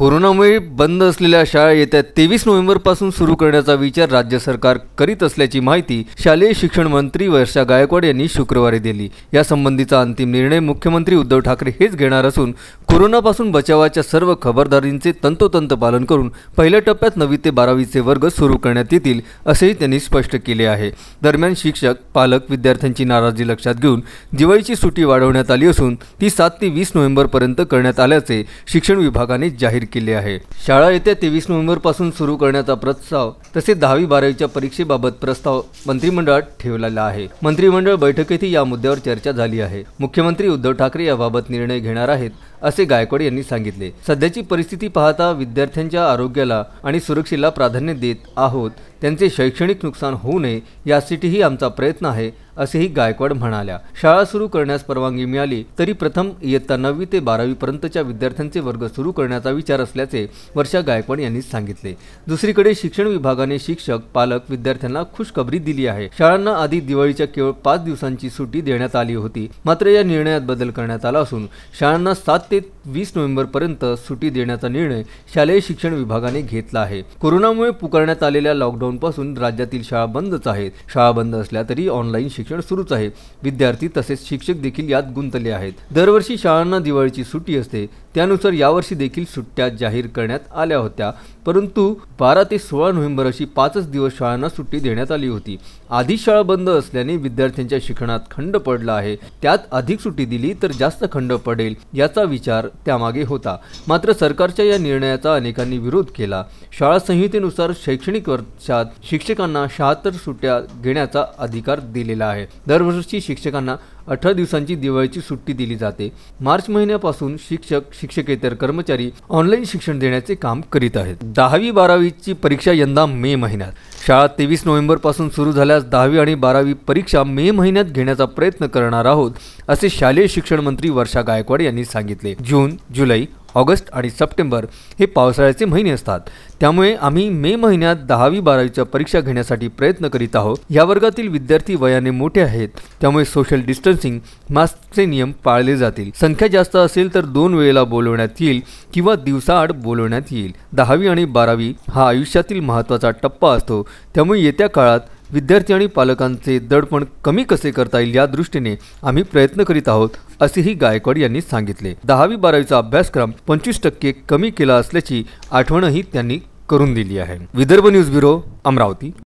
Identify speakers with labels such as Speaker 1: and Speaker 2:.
Speaker 1: कोरोनामुळे बंद असलेल्या शाळा येत्या तेवीस पासून सुरू करण्याचा विचार राज्य सरकार करीत असल्याची माहिती शालेय शिक्षण मंत्री वर्षा गायकवाड यांनी शुक्रवारी दिली यासंबंधीचा अंतिम निर्णय मुख्यमंत्री उद्धव ठाकरे हेच घेणार असून कोरोनापासून बचावाच्या सर्व खबरदारींचे तंतोतंत पालन करून पहिल्या टप्प्यात नवी ते बारावीचे वर्ग सुरू करण्यात येतील असेही त्यांनी स्पष्ट केले आहे दरम्यान शिक्षक पालक विद्यार्थ्यांची नाराजी लक्षात घेऊन दिवाळीची सुट्टी वाढवण्यात आली असून ती सात ते वीस नोव्हेंबरपर्यंत करण्यात आल्याचे शिक्षण विभागाने जाहीर केले आहे शाळा येत्या तेवीस नोव्हेंबरपासून सुरू करण्याचा प्रस्ताव तसेच दहावी बारावीच्या परीक्षेबाबत प्रस्ताव मंत्रिमंडळात ठेवलेला आहे मंत्रिमंडळ बैठकीतही या मुद्द्यावर चर्चा झाली आहे मुख्यमंत्री उद्धव ठाकरे याबाबत निर्णय घेणार आहेत असे गायकवाड यांनी सांगितले सध्याची परिस्थिती पाहता विद्यार्थ्यांच्या आरोग्याला आणि सुरक्षेला प्राधान्य देत आहोत त्यांचे शैक्षणिक नुकसान होऊ नये यासाठीही आमचा प्रयत्न आहे असेही गायकवाड म्हणाल्या शाळा सुरू करण्यास परवानगी मिळाली तरी प्रथम इयत्ता नववी ते पर्यंतच्या विद्यार्थ्यांचे वर्ग सुरू करण्याचा विचार असल्याचे वर्षा गायकवाड यांनी सांगितले दुसरीकडे शिक्षण विभागाने शिक्षक पालक विद्यार्थ्यांना खुशखबरी दिली आहे शाळांना आधी दिवाळीच्या केवळ पाच दिवसांची सुट्टी देण्यात आली होती मात्र या निर्णयात बदल करण्यात आला असून शाळांना सात ते वीस नोव्हेंबरपर्यंत सुटी देण्याचा निर्णय शालेय शिक्षण विभागाने घेतला आहे कोरोनामुळे पुकारण्यात आलेल्या लॉकडाऊनपासून राज्यातील शाळा बंदच आहेत शाळा बंद असल्या तरी ऑनलाईन शिक्षण सुरूच आहे विद्यार्थी तसेच शिक्षक देखील यात गुंतले आहेत दरवर्षी शाळांना दिवाळीची सुट्टी असते त्यानुसार यावर्षी देखील सुट्ट्या जाहीर करण्यात आल्या होत्या परंतु बारा ते सोळा नोव्हेंबर अशी पाचच दिवस शाळांना सुट्टी देण्यात आली होती आधी शाळा बंद असल्याने विद्यार्थ्यांच्या शिक्षणात खंड पडला आहे त्यात अधिक सुट्टी दिली तर जास्त खंड पडेल याचा विचार त्यामागे होता मात्र सरकारच्या या निर्णयाचा अनेकांनी विरोध केला शाळा संहितेनुसार शैक्षणिक वर्षात शिक्षकांना शहात्तर सुट्ट्या घेण्याचा अधिकार दिलेला आहे दरवर्षी शिक्षकांना अठरा दिवसांची दिवाळीची सुट्टी दिली जाते मार्च महिन्यापासून शिक्षक शिक्षकेतर कर्मचारी ऑनलाईन शिक्षण देण्याचे काम करीत आहेत दहावी बारावीची परीक्षा यंदा मे महिन्यात शाळा तेवीस नोव्हेंबरपासून सुरू झाल्यास दहावी आणि बारावी परीक्षा मे महिन्यात घेण्याचा प्रयत्न करणार आहोत असे शालेय शिक्षण मंत्री वर्षा गायकवाड यांनी सांगितले जून जुलै ऑगस्ट आणि सप्टेंबर हे पावसाळ्याचे महिने असतात त्यामुळे आम्ही मे महिन्यात दहावी बारावीच्या परीक्षा घेण्यासाठी प्रयत्न करीत आहोत या वर्गातील विद्यार्थी वयाने मोठे आहेत त्यामुळे सोशल डिस्टन्सिंग मास्कचे नियम पाळले जातील संख्या जास्त असेल तर दोन वेळेला बोलवण्यात येईल किंवा दिवसाआड बोलवण्यात येईल दहावी आणि बारावी हा आयुष्यातील महत्त्वाचा टप्पा असतो त्यामुळे येत्या काळात विद्यार्थी आणि पालकांचे दडपण कमी कसे करता येईल या दृष्टीने आम्ही प्रयत्न करीत आहोत असेही गायकवाड यांनी सांगितले दहावी बारावीचा अभ्यासक्रम पंचवीस टक्के कमी केला असल्याची आठवणही त्यांनी करून दिली आहे विदर्भ न्यूज ब्युरो अमरावती